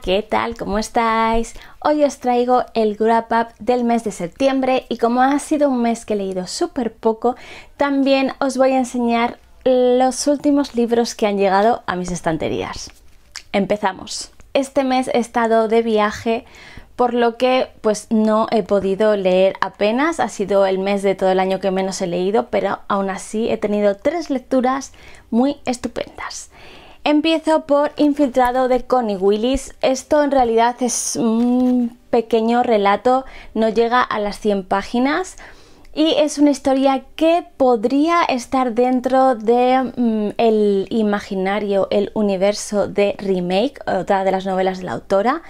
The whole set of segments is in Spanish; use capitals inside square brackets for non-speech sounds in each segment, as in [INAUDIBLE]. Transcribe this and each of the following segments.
¿qué tal? ¿Cómo estáis? Hoy os traigo el wrap up del mes de septiembre y como ha sido un mes que he leído súper poco, también os voy a enseñar los últimos libros que han llegado a mis estanterías. Empezamos. Este mes he estado de viaje por lo que pues no he podido leer apenas, ha sido el mes de todo el año que menos he leído, pero aún así he tenido tres lecturas muy estupendas. Empiezo por Infiltrado de Connie Willis. Esto en realidad es un pequeño relato, no llega a las 100 páginas y es una historia que podría estar dentro del de, mm, imaginario, el universo de Remake, otra de las novelas de la autora,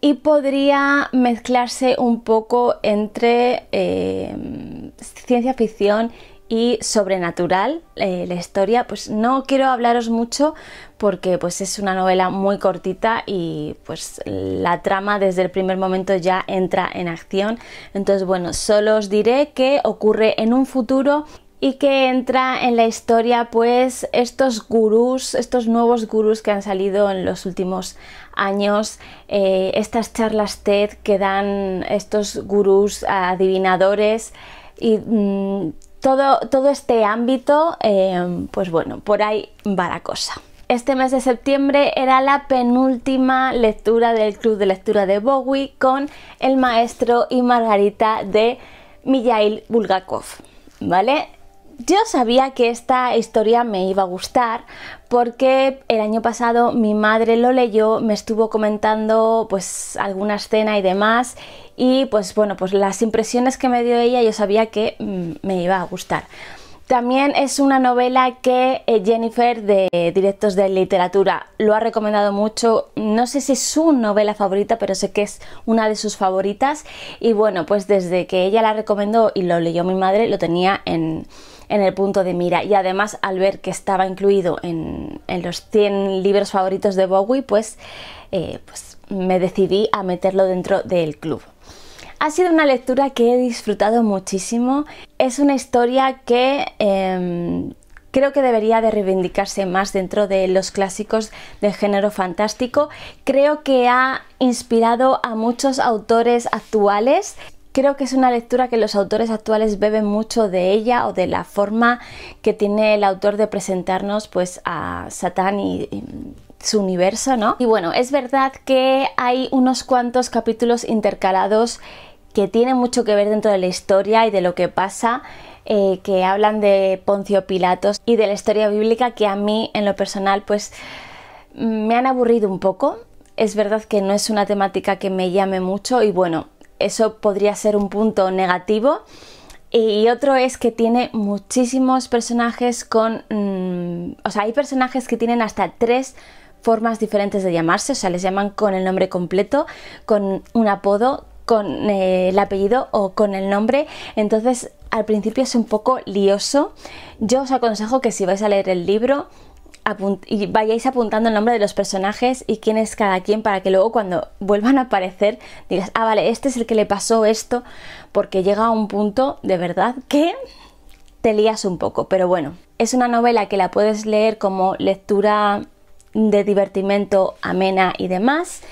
y podría mezclarse un poco entre eh, ciencia ficción y sobrenatural eh, la historia pues no quiero hablaros mucho porque pues es una novela muy cortita y pues la trama desde el primer momento ya entra en acción entonces bueno solo os diré que ocurre en un futuro y que entra en la historia pues estos gurús, estos nuevos gurús que han salido en los últimos años, eh, estas charlas TED que dan estos gurús adivinadores y mm, todo, este ámbito, eh, pues bueno, por ahí va la cosa. Este mes de septiembre era la penúltima lectura del Club de Lectura de Bowie con El Maestro y Margarita de Mijail Bulgakov, ¿vale? Yo sabía que esta historia me iba a gustar porque el año pasado mi madre lo leyó, me estuvo comentando pues alguna escena y demás y pues bueno, pues las impresiones que me dio ella yo sabía que mm, me iba a gustar. También es una novela que eh, Jennifer de Directos de Literatura lo ha recomendado mucho. No sé si es su novela favorita, pero sé que es una de sus favoritas. Y bueno, pues desde que ella la recomendó y lo leyó mi madre, lo tenía en, en el punto de mira. Y además, al ver que estaba incluido en, los 100 libros favoritos de Bowie, pues, eh, pues me decidí a meterlo dentro del club. Ha sido una lectura que he disfrutado muchísimo. Es una historia que em, creo que debería de reivindicarse más dentro de los clásicos del género fantástico. Creo que ha inspirado a muchos autores actuales Creo que es una lectura que los autores actuales beben mucho de ella o de la forma que tiene el autor de presentarnos pues a Satán y, su universo, ¿no? Y bueno, es verdad que hay unos cuantos capítulos intercalados que tienen mucho que ver dentro de la historia y de lo que pasa, eh, que hablan de Poncio Pilatos y de la historia bíblica que a mí en lo personal pues me han aburrido un poco. Es verdad que no es una temática que me llame mucho y bueno, eso podría ser un punto negativo. Y otro es que tiene muchísimos personajes con... Mm, o sea, hay personajes que tienen hasta tres formas diferentes de llamarse, o sea, les llaman con el nombre completo, con un apodo, con eh, el apellido o con el nombre. Entonces, al principio es un poco lioso. Yo os aconsejo que si vais a leer el libro, y vayáis apuntando el nombre de los personajes y quién es cada quien para que luego cuando [LAUGHS] vuelvan a aparecer digas, ah, vale, este es el que le pasó esto, porque llega a un punto de verdad que te lías un poco, pero bueno, es una novela que la puedes leer como lectura de divertimento amena y demás,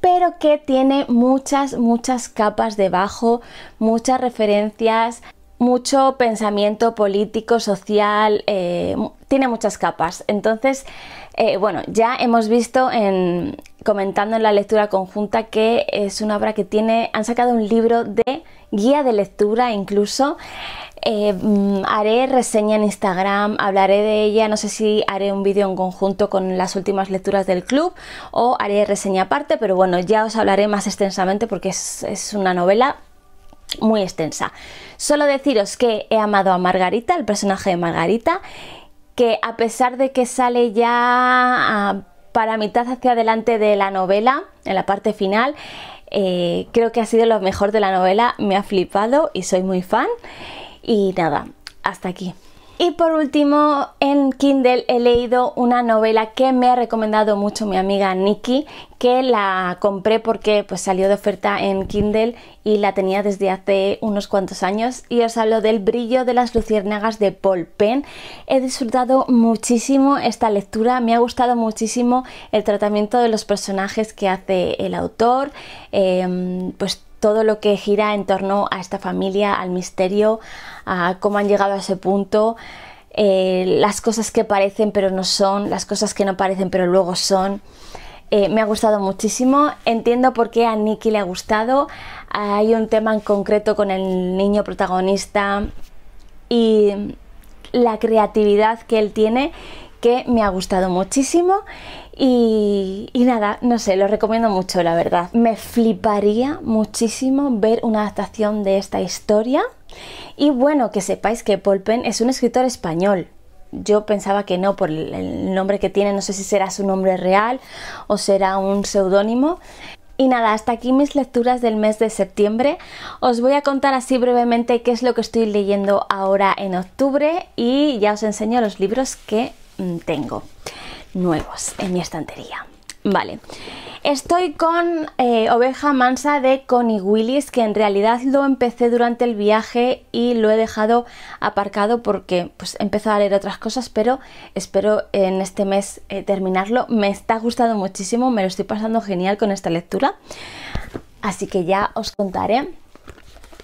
pero que tiene muchas, muchas capas debajo, muchas referencias mucho pensamiento político, social, eh, tiene muchas capas. Entonces, eh, bueno, ya hemos visto en, comentando en la lectura conjunta que es una obra que tiene, han sacado un libro de guía de lectura incluso. Eh, mm, haré reseña en Instagram, hablaré de ella, no sé si haré un vídeo en conjunto con las últimas lecturas del club o haré reseña aparte, pero bueno, ya os hablaré más extensamente porque es una novela muy extensa. Solo deciros que he amado a Margarita, el personaje de Margarita, que a pesar de que sale ya ah, para mitad hacia adelante de la novela, en la parte final, eh, creo que ha sido lo mejor de la novela, me ha flipado y soy muy fan. Y nada, hasta aquí. Y por último, en Kindle he leído una novela que me ha recomendado mucho mi amiga Nikki, que la compré porque pues, salió de oferta en Kindle y la tenía desde hace unos cuantos años. Y os hablo del brillo de las luciérnagas de Paul Penn. He disfrutado muchísimo esta lectura, me ha gustado muchísimo el tratamiento de los personajes que hace el autor, em, pues todo lo que gira en torno a esta familia, al misterio, a cómo han llegado a ese punto, eh, las cosas que parecen pero no son, las cosas que no parecen pero luego son. Eh, me ha gustado muchísimo, entiendo por qué a Nicky le ha gustado, hay un tema en concreto con el niño protagonista y la creatividad que él tiene que me ha gustado muchísimo y, nada, no sé, lo recomiendo mucho, la verdad. Me fliparía muchísimo ver una adaptación de esta historia. Y bueno, que sepáis que Polpen es un escritor español. Yo pensaba que no, por el nombre que tiene, no sé si será su nombre real o será un seudónimo. Y nada, hasta aquí mis lecturas del mes de septiembre. Os voy a contar así brevemente qué es lo que estoy leyendo ahora en octubre y ya os enseño los libros que Mm, tengo nuevos en mi estantería. Vale, estoy con eh, Oveja Mansa de Connie Willis, que en realidad lo empecé durante el viaje y lo he dejado aparcado porque pues, empezó a leer otras cosas, pero espero en este mes eh, terminarlo. Me está gustando muchísimo, me lo estoy pasando genial con esta lectura, así que ya os contaré.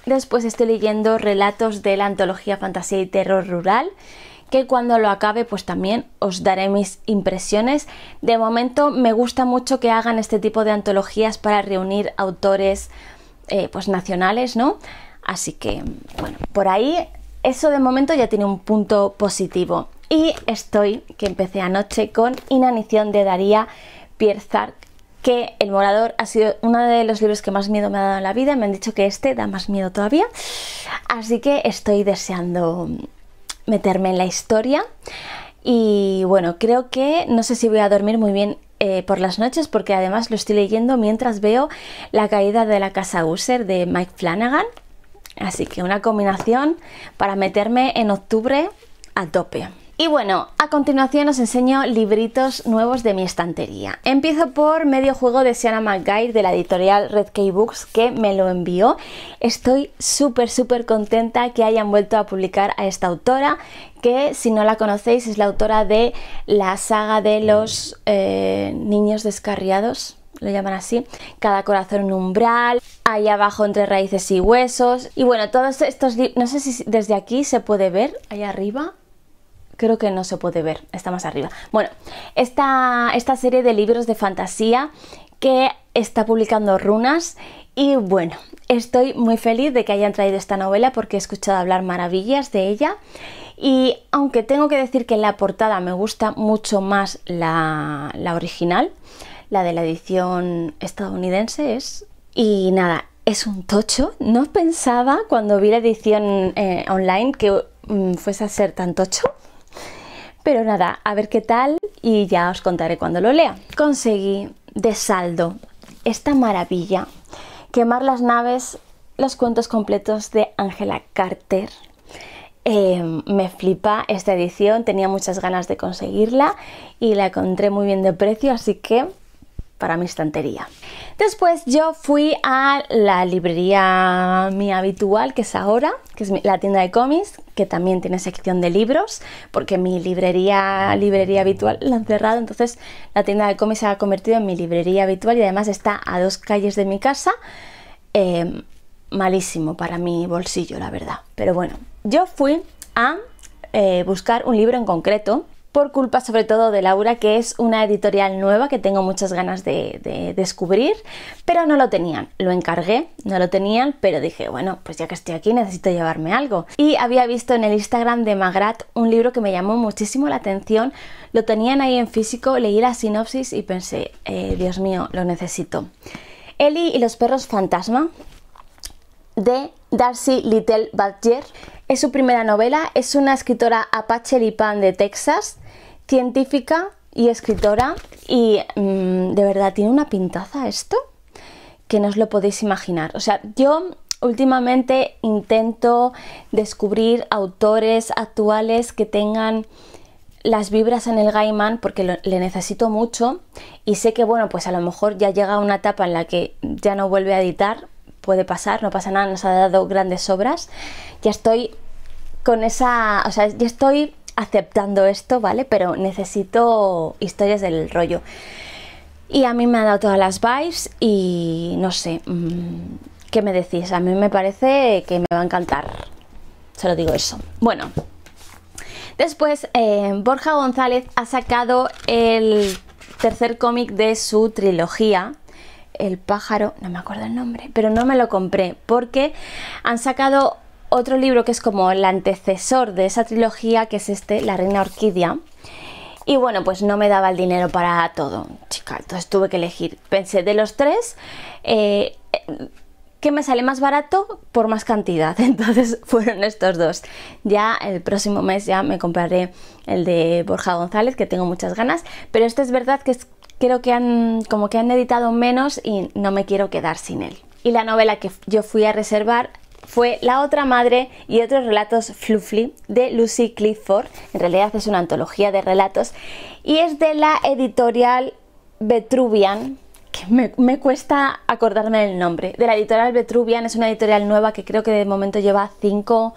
Después estoy leyendo relatos de la antología Fantasía y Terror Rural que cuando lo acabe pues también os daré mis impresiones. De momento me gusta mucho que hagan este tipo de antologías para reunir autores eh, pues nacionales, ¿no? Así que bueno, por ahí eso de momento ya tiene un punto positivo. Y estoy, que empecé anoche con Inanición de Daría Pierzark, que El Morador ha sido uno de los libros que más miedo me ha dado en la vida. Me han dicho que este da más miedo todavía. Así que estoy deseando meterme en la historia. Y bueno, creo que no sé si voy a dormir muy bien eh, por las noches porque además lo estoy leyendo mientras veo La caída de la casa User de Mike Flanagan. Así que una combinación para meterme en octubre a tope. Y bueno, a continuación os enseño libritos nuevos de mi estantería. Empiezo por Medio Juego de Sienna McGuire de la editorial Red K Books que me lo envió. Estoy súper súper contenta que hayan vuelto a publicar a esta autora que si no la conocéis es la autora de la saga de los eh, niños descarriados, lo llaman así, cada corazón un umbral, ahí abajo entre raíces y huesos, y bueno, todos estos, no sé si desde aquí se puede ver, allá arriba, creo que no se puede ver, está más arriba. Bueno, esta, esta serie de libros de fantasía que está publicando Runas y bueno, estoy muy feliz de que hayan traído esta novela porque he escuchado hablar maravillas de ella y aunque tengo que decir que la portada me gusta mucho más la, original, la de la edición estadounidense es... Y nada, es un tocho. No pensaba cuando vi la edición eh, online que mm, fuese a ser tan tocho. Pero nada, a ver qué tal y ya os contaré cuando lo lea. Conseguí de saldo esta maravilla, Quemar las naves, los cuentos completos de Angela Carter. Eh, me flipa esta edición, tenía muchas ganas de conseguirla y la encontré muy bien de precio, así que para mi estantería. Después yo fui a la librería mi habitual, que es ahora, que es la tienda de cómics, que también tiene sección de libros, porque mi librería, librería habitual la han cerrado, entonces la tienda de cómics se ha convertido en mi librería habitual y además está a dos calles de mi casa. Em, malísimo para mi bolsillo, la verdad. Pero bueno, yo fui a eh, buscar un libro en concreto por culpa sobre todo de Laura, que es una editorial nueva que tengo muchas ganas de, descubrir, pero no lo tenían. Lo encargué, no lo tenían, pero dije, bueno, pues ya que estoy aquí necesito llevarme algo. Y había visto en el Instagram de Magrat un libro que me llamó muchísimo la atención, lo tenían ahí en físico, leí la sinopsis y pensé, eh, Dios mío, lo necesito. Ellie y los perros fantasma de Darcy Little Badger. Es su primera novela, es una escritora apache lipan de Texas científica y escritora y mm, de verdad tiene una pintaza esto que no os lo podéis imaginar. O sea, yo últimamente intento descubrir autores actuales que tengan las vibras en el Gaiman porque le necesito mucho y sé que bueno pues a lo mejor ya llega una etapa en la que ya no vuelve a editar puede pasar no pasa nada nos ha dado grandes obras ya estoy con esa o sea ya estoy aceptando esto, ¿vale? Pero necesito historias del rollo. Y a mí me ha dado todas las vibes y no sé, mm, ¿qué me decís? A mí me parece que me va a encantar. se lo digo eso. Bueno, después eh, Borja González ha sacado el tercer cómic de su trilogía. El pájaro, no me acuerdo el nombre, pero no me lo compré porque han sacado otro libro que es como el antecesor de esa trilogía, que es este, La Reina Orquídea. Y bueno, pues no me daba el dinero para todo, chica, entonces tuve que elegir. Pensé, de los tres, eh, ¿qué me sale más barato por más cantidad? [LAUGHS] Entonces [LAUGHS] fueron estos dos. Ya el próximo mes ya me compraré el de Borja González, que tengo muchas ganas, pero esto es verdad que creo que han, como que han editado menos y no me quiero quedar sin él. Y la novela que yo fui a reservar fue La otra madre y otros relatos fluffy de Lucy Clifford. En realidad es una antología de relatos y es de la editorial Vetruvian. Que me, cuesta acordarme el nombre. De la editorial Vetruvian es una editorial nueva que creo que de momento lleva cinco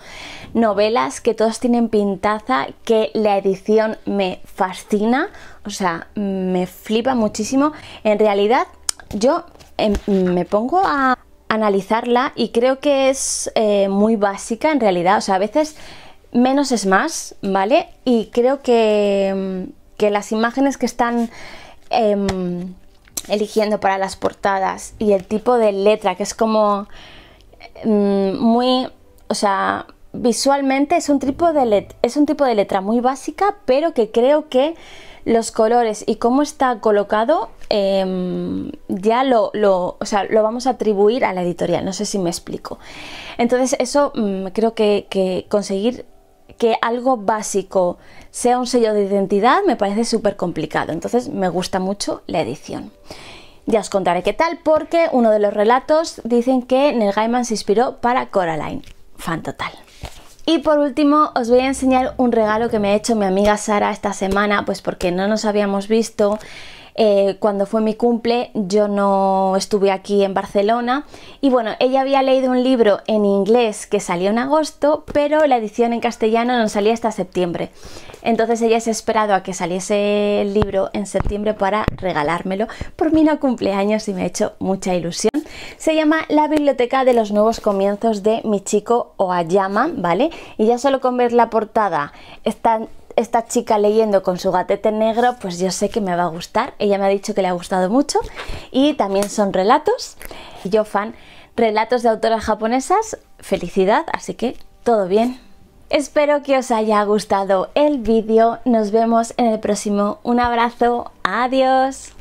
novelas que todas tienen pintaza, que la edición me fascina, o sea, me flipa muchísimo. En realidad yo em, me pongo a, analizarla y creo que es eh, muy básica en realidad. O sea, a veces menos es más, ¿vale? Y creo que, mm, que las imágenes que están em, eligiendo para las portadas y el tipo de letra, que es como mm, muy, o sea, visualmente es un, tipo de let es un tipo de letra muy básica, pero que creo que los colores y cómo está colocado Em, ya lo, lo, lo, vamos a atribuir a la editorial, no sé si me explico. Entonces eso mm, creo que, que conseguir que algo básico sea un sello de identidad me parece súper complicado, entonces me gusta mucho la edición. Ya os contaré qué tal, porque uno de los relatos dicen que Neil Gaiman se inspiró para Coraline. Fan total. Y por último os voy a enseñar un regalo que me ha hecho mi amiga Sara esta semana, pues porque no nos habíamos visto eh, cuando fue mi cumple yo no estuve aquí en Barcelona y bueno, ella había leído un libro en inglés que salió en agosto, pero la edición en castellano no salía hasta septiembre. Entonces ella se ha esperado a que saliese el libro en septiembre para regalármelo por mi no cumpleaños y me ha hecho mucha ilusión. Se llama La Biblioteca de los Nuevos Comienzos de mi chico Oayama, ¿vale? Y ya solo con ver la portada están esta chica leyendo con su gatete negro, pues yo sé que me va a gustar. Ella me ha dicho que le ha gustado mucho. Y también son relatos. Yo fan, relatos de autoras japonesas, felicidad, así que todo bien. Espero que os haya gustado el vídeo. Nos vemos en el próximo. Un abrazo. Adiós.